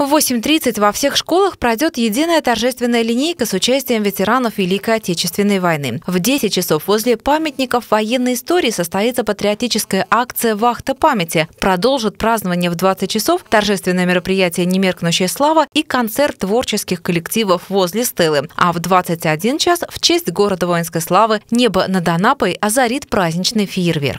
В 8.30 во всех школах пройдет единая торжественная линейка с участием ветеранов Великой Отечественной войны. В 10 часов возле памятников военной истории состоится патриотическая акция «Вахта памяти». Продолжит празднование в 20 часов торжественное мероприятие «Немеркнущая слава» и концерт творческих коллективов возле стелы. А в 21 час в честь города воинской славы небо над Анапой озарит праздничный фейерверк.